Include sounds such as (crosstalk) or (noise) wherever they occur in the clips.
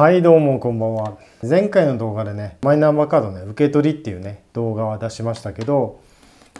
はいどうもこんばんは前回の動画でねマイナンバーカードね受け取りっていうね動画は出しましたけど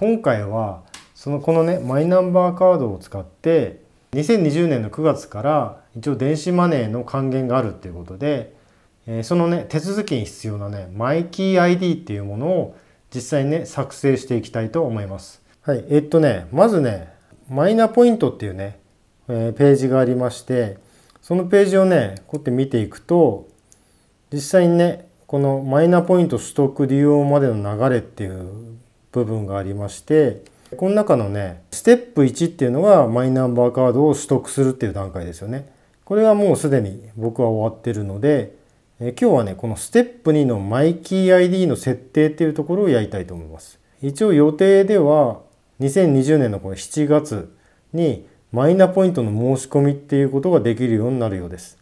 今回はそのこのねマイナンバーカードを使って2020年の9月から一応電子マネーの還元があるっていうことで、えー、そのね手続きに必要なねマイキー ID っていうものを実際にね作成していきたいと思いますはいえっとねまずねマイナポイントっていうね、えー、ページがありましてそのページをね、こうやって見ていくと、実際にね、このマイナポイント取得利用までの流れっていう部分がありまして、この中のね、ステップ1っていうのがマイナンバーカードを取得するっていう段階ですよね。これはもうすでに僕は終わってるので、え今日はね、このステップ2のマイキー ID の設定っていうところをやりたいと思います。一応予定では2020年のこれ7月にマイナポイントの申し込みっていうことができるようになるようです。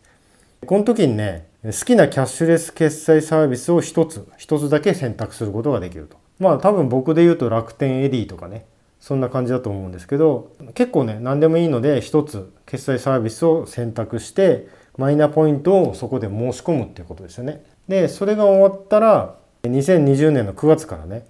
この時にね、好きなキャッシュレス決済サービスを1つ、1つだけ選択することができると。まあ多分僕で言うと楽天エディとかね、そんな感じだと思うんですけど、結構ね、何でもいいので1つ決済サービスを選択して、マイナポイントをそこで申し込むっていうことですよね。で、それが終わったら、2020年の9月からね、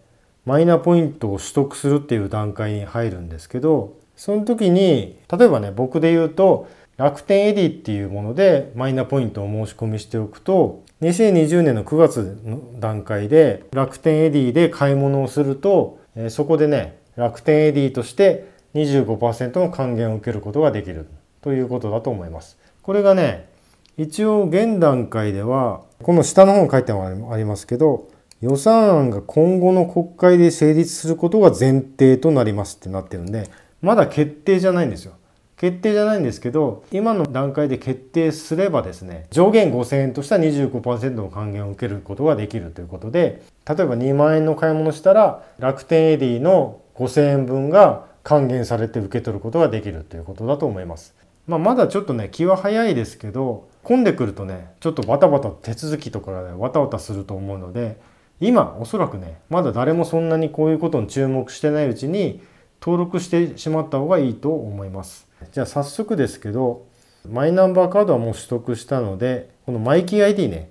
マイナポイントを取得するっていう段階に入るんですけど、その時に例えばね僕で言うと楽天エディっていうものでマイナポイントを申し込みしておくと2020年の9月の段階で楽天エディで買い物をするとそこでね楽天エディとして25%の還元を受けることができるということだと思います。これがね一応現段階ではこの下の方に書いてありますけど予算案が今後の国会で成立することが前提となりますってなってるんでまだ決定じゃないんですよ。決定じゃないんですけど今の段階で決定すればですね上限5000円とした25%の還元を受けることができるということで例えば2万円の買い物したら楽天エディの5000円分が還元されて受け取ることができるということだと思います。まあ、まだちょっとね気は早いですけど混んでくるとねちょっとバタバタ手続きとかがねわたわたすると思うので今おそらくねまだ誰もそんなにこういうことに注目してないうちに登録してしまった方がいいと思います。じゃあ早速ですけど、マイナンバーカードはもう取得したので、このマイキー ID ね、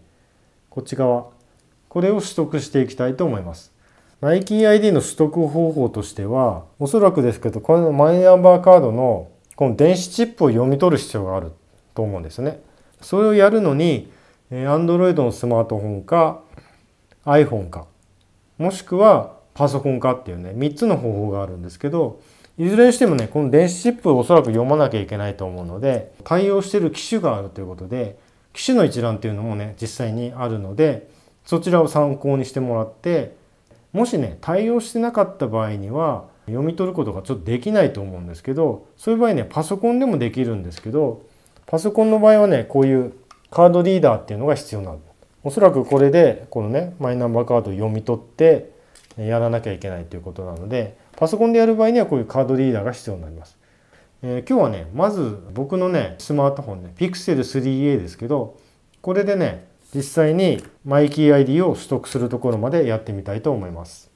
こっち側、これを取得していきたいと思います。マイキー ID の取得方法としては、おそらくですけど、このマイナンバーカードのこの電子チップを読み取る必要があると思うんですね。それをやるのに、Android のスマートフォンか iPhone か、もしくはパソコン化っていうね3つの方法があるんですけどいずれにしてもねこの電子チップをおそらく読まなきゃいけないと思うので対応してる機種があるということで機種の一覧っていうのもね実際にあるのでそちらを参考にしてもらってもしね対応してなかった場合には読み取ることがちょっとできないと思うんですけどそういう場合ねパソコンでもできるんですけどパソコンの場合はねこういうカードリーダーっていうのが必要なの。おそらくこれでこのねマイナンバーカードを読み取ってやらなきゃいけないということなのでパソコンでやる場合にはこういうカードリーダーが必要になります。えー、今日はねまず僕のねスマートフォンね Pixel3a ですけどこれでね実際にマイキー ID を取得するところまでやってみたいと思います。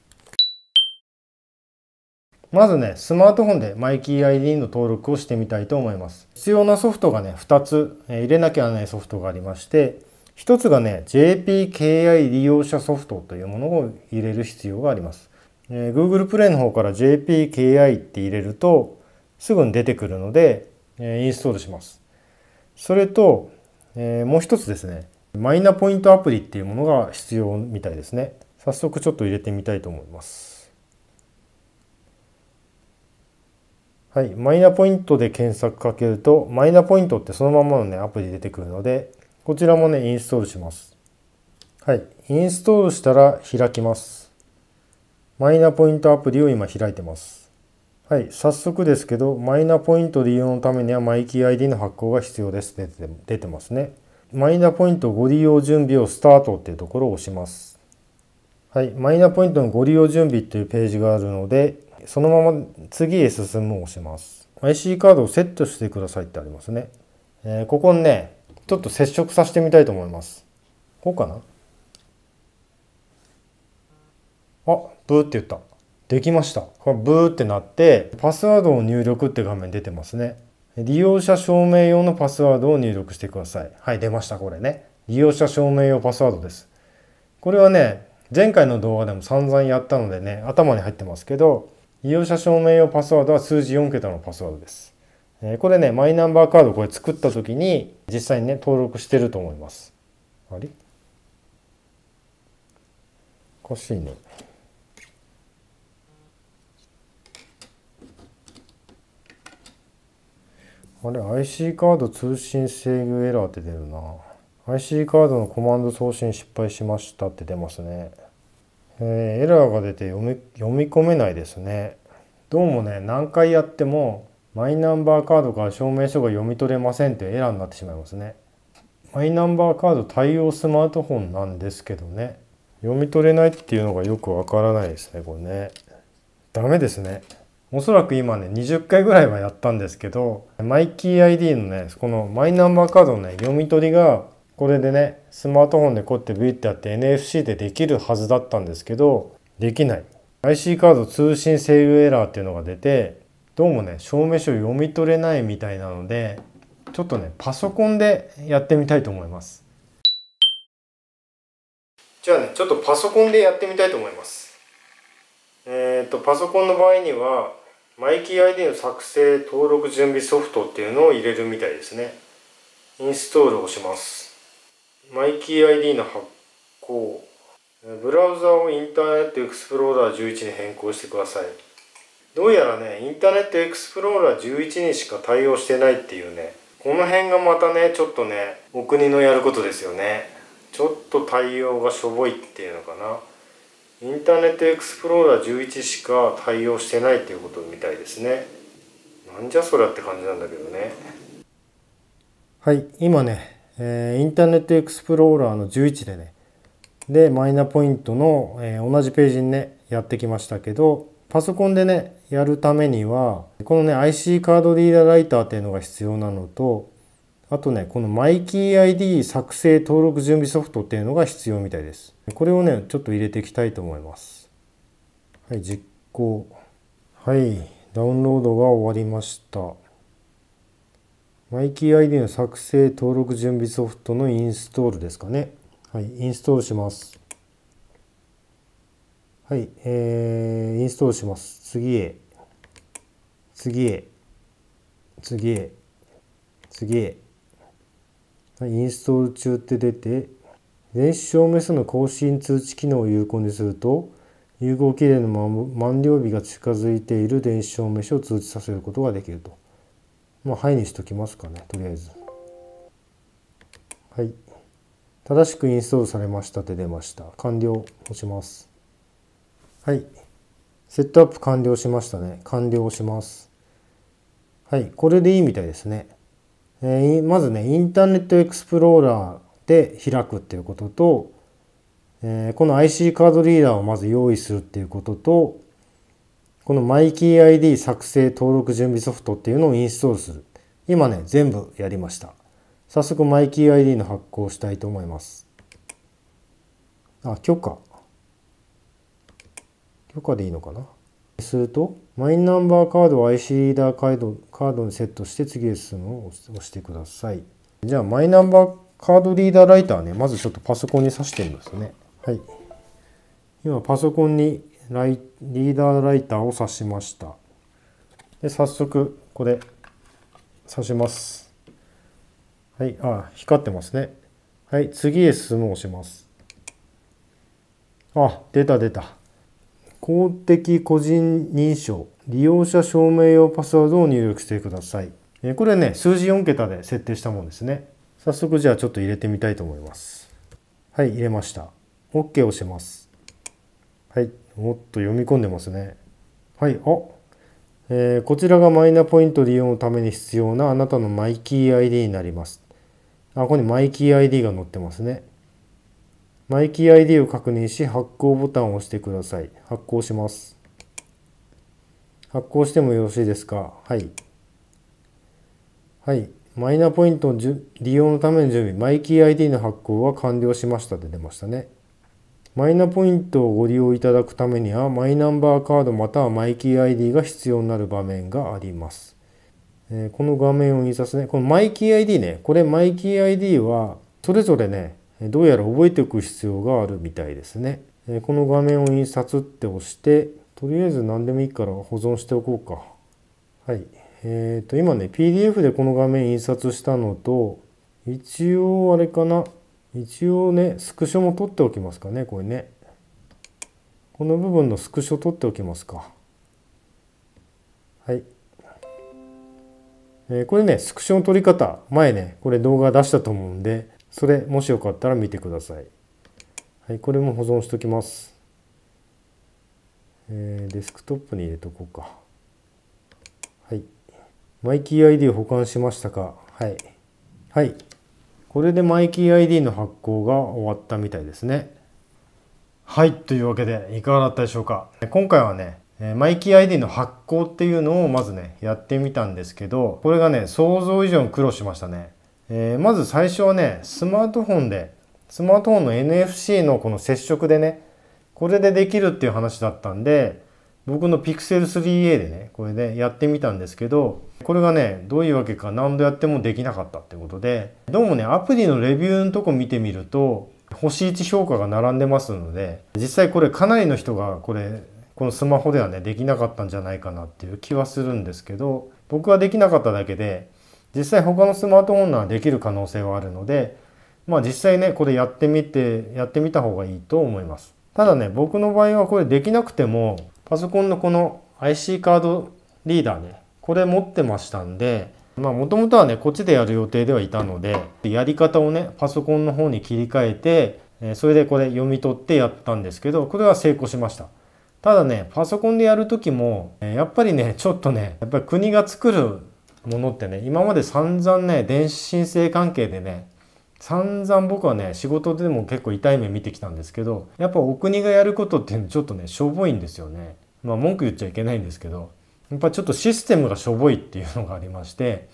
まずね、スマートフォンでマイキー ID の登録をしてみたいと思います。必要なソフトがね、2つ、え入れなきゃならないソフトがありまして、一つがね、JPKI 利用者ソフトというものを入れる必要があります。えー、Google Play の方から JPKI って入れるとすぐに出てくるので、えー、インストールします。それと、えー、もう一つですね、マイナポイントアプリっていうものが必要みたいですね。早速ちょっと入れてみたいと思います。はい、マイナポイントで検索かけると、マイナポイントってそのままのね、アプリ出てくるので、こちらもね、インストールします。はい。インストールしたら開きます。マイナポイントアプリを今開いてます。はい。早速ですけど、マイナポイント利用のためにはマイキー ID の発行が必要です。出て出てますね。マイナポイントご利用準備をスタートっていうところを押します。はい。マイナポイントのご利用準備っていうページがあるので、そのまま次へ進むを押します。IC カードをセットしてくださいってありますね。えー、ここにね、ちょっと接触させてみたいと思いますこうかなあブーって言ったできましたこれブーってなってパスワードを入力って画面出てますね利用者証明用のパスワードを入力してくださいはい出ましたこれね利用者証明用パスワードですこれはね前回の動画でも散々やったのでね頭に入ってますけど利用者証明用パスワードは数字4桁のパスワードですえこれね、マイナンバーカードこれ作った時に実際にね、登録してると思います。あれおかしいね。あれ、IC カード通信制御エラーって出るな。IC カードのコマンド送信失敗しましたって出ますね。えー、エラーが出て読み読み込めないですね。どうもね、何回やってもマイナンバーカードから証明書が読み取れませんってエラーになってしまいますね。マイナンバーカード対応スマートフォンなんですけどね。読み取れないっていうのがよくわからないですね、これね。ダメですね。おそらく今ね、20回ぐらいはやったんですけど、マイキー ID のね、このマイナンバーカードのね、読み取りが、これでね、スマートフォンでこうやってビューってやって NFC でできるはずだったんですけど、できない。IC カード通信制御エラーっていうのが出て、どうもね証明書読み取れないみたいなのでちょっとねパソコンでやってみたいと思いますじゃあねちょっとパソコンでやってみたいと思いますえっ、ー、とパソコンの場合にはマイキー ID の作成登録準備ソフトっていうのを入れるみたいですねインストールをしますマイキー ID の発行ブラウザをインターネットエクスプローラー11に変更してくださいどうやらねインターネットエクスプローラー11にしか対応してないっていうねこの辺がまたねちょっとねお国のやることですよねちょっと対応がしょぼいっていうのかなインターネットエクスプローラー11しか対応してないっていうことみたいですねなんじゃそりゃって感じなんだけどねはい今ね、えー、インターネットエクスプローラーの11でねでマイナポイントの、えー、同じページにねやってきましたけどパソコンでねやるためにはこのね IC カードリーダーライターっていうのが必要なのとあとねこのマイキー ID 作成登録準備ソフトっていうのが必要みたいですこれをねちょっと入れていきたいと思いますはい実行はいダウンロードが終わりましたマイキー ID の作成登録準備ソフトのインストールですかねはいインストールしますはい、えー、インストールします。次へ、次へ、次へ、次へ。はい、インストール中って出て、電子証明書の更新通知機能を有効にすると、融合期限の満了日が近づいている電子証明書を通知させることができると。まあ、はいにしときますかね、とりあえず。はい。正しくインストールされましたって出ました。完了押します。はい。セットアップ完了しましたね。完了します。はい。これでいいみたいですね。えー、まずね、インターネットエクスプローラーで開くっていうことと、えー、この IC カードリーダーをまず用意するっていうことと、このマイキー ID 作成登録準備ソフトっていうのをインストールする。今ね、全部やりました。早速マイキー ID の発行したいと思います。あ、許可。とかでいいのかなするとマイナンバーカードを IC リーダーカードカードにセットして次へ進むを押してくださいじゃあマイナンバーカードリーダーライターねまずちょっとパソコンに挿してみますねはい今パソコンにライリーダーライターを挿しましたで早速これ挿しますはいあ光ってますねはい次へ進むを押しますあ出た出た公的個人認証利用者証明用パスワードを入力してくださいこれね数字4桁で設定したもんですね早速じゃあちょっと入れてみたいと思いますはい入れました OK を押しますはいもっと読み込んでますねはいあえー、こちらがマイナポイント利用のために必要なあなたのマイキー ID になりますあここにマイキー ID が載ってますねマイキー ID を確認し発行ボタンを押してください。発行します。発行してもよろしいですかはい。はい。マイナポイントの利用のための準備、マイキー ID の発行は完了しましたで出ましたね。マイナポイントをご利用いただくためには、マイナンバーカードまたはマイキー ID が必要になる場面があります。えー、この画面を印刷ね、このマイキー ID ね、これマイキー ID は、それぞれね、どうやら覚えておく必要があるみたいですね。この画面を印刷って押して、とりあえず何でもいいから保存しておこうか。はい。えっ、ー、と、今ね、PDF でこの画面印刷したのと、一応あれかな。一応ね、スクショも取っておきますかね、これね。この部分のスクショ取っておきますか。はい。えー、これね、スクショの取り方、前ね、これ動画出したと思うんで、それもしよかったら見てください。はい、これも保存しときます。えー、デスクトップに入れとこうか。はい。マイキー ID を保管しましたかはい。はい。これでマイキー ID の発行が終わったみたいですね。はい。というわけで、いかがだったでしょうか今回はね、マイキー ID の発行っていうのをまずね、やってみたんですけど、これがね、想像以上に苦労しましたね。えー、まず最初はね、スマートフォンで、スマートフォンの NFC のこの接触でね、これでできるっていう話だったんで、僕の Pixel 3a でね、これで、ね、やってみたんですけど、これがね、どういうわけか何度やってもできなかったってことで、どうもね、アプリのレビューのとこ見てみると、星1評価が並んでますので、実際これかなりの人がこれ、このスマホではね、できなかったんじゃないかなっていう気はするんですけど、僕はできなかっただけで、実際他のスマートフォンならできる可能性はあるので、まあ、実際ねこれやってみてやってみた方がいいと思いますただね僕の場合はこれできなくてもパソコンのこの IC カードリーダーねこれ持ってましたんでまあもともとはねこっちでやる予定ではいたのでやり方をねパソコンの方に切り替えてそれでこれ読み取ってやったんですけどこれは成功しましたただねパソコンでやるときもやっぱりねちょっとねやっぱり国が作るものってね今まで散々ね電子申請関係でね散々僕はね仕事でも結構痛い目見てきたんですけどやっぱお国がやることっていうのちょっとねしょぼいんですよねまあ文句言っちゃいけないんですけどやっぱちょっとシステムがしょぼいっていうのがありまして、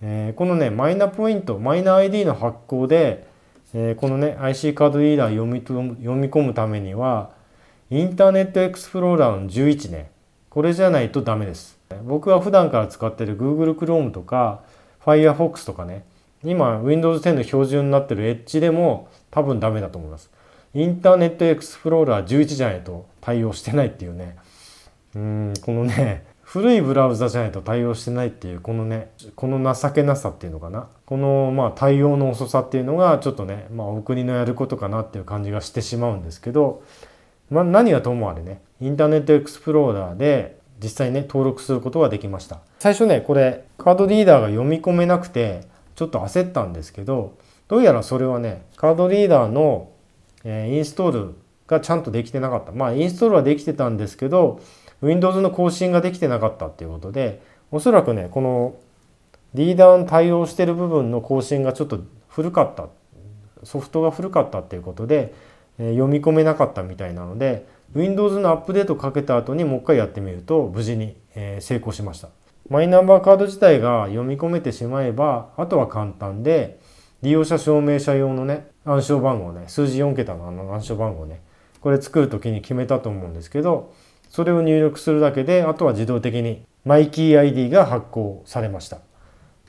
えー、このねマイナポイントマイナ ID の発行で、えー、このね IC カードリーダー読みと読み込むためにはインターネットエクスプローラーの11ねこれじゃないとダメです僕は普段から使ってる Google Chrome とか Firefox とかね今 Windows 10の標準になってる Edge でも多分ダメだと思いますインターネットエクスプローラー11じゃないと対応してないっていうねうんこのね (laughs) 古いブラウザじゃないと対応してないっていうこのねこの情けなさっていうのかなこのまあ対応の遅さっていうのがちょっとね、まあ、お国のやることかなっていう感じがしてしまうんですけど、まあ、何はともあれねインターネットエクスプローラーで実際ね登録することができました最初ねこれカードリーダーが読み込めなくてちょっと焦ったんですけどどうやらそれはねカードリーダーの、えー、インストールがちゃんとできてなかったまあインストールはできてたんですけど Windows の更新ができてなかったっていうことでおそらくねこのリーダーに対応してる部分の更新がちょっと古かったソフトが古かったっていうことで、えー、読み込めなかったみたいなので Windows のアップデートをかけた後にもう一回やってみると無事に成功しました。マイナンバーカード自体が読み込めてしまえば、あとは簡単で、利用者証明者用のね、暗証番号ね、数字4桁のあの暗証番号ね、これ作る時に決めたと思うんですけど、それを入力するだけで、あとは自動的にマイキー ID が発行されました。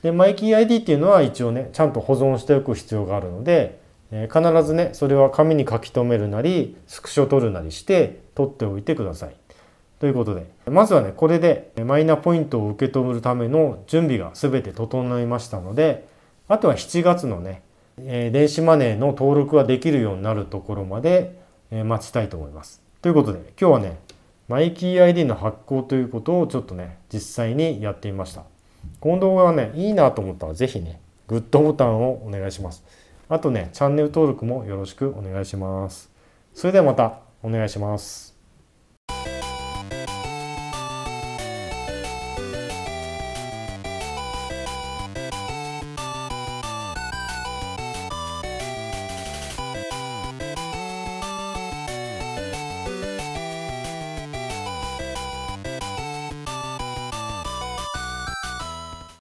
で、マイキー ID っていうのは一応ね、ちゃんと保存しておく必要があるので、え必ずねそれは紙に書き留めるなりスクショ取るなりして取っておいてください。ということでまずはねこれでマイナポイントを受け止めるための準備が全て整いましたのであとは7月のね、え電子マネーの登録ができるようになるところまで、え待ちたいと思います。ということで今日はねマイキー ID の発行ということをちょっとね実際にやってみました。この動画はねいいなと思ったら是非ねグッドボタンをお願いします。あとね、チャンネル登録もよろしくお願いします。それではまたお願いします。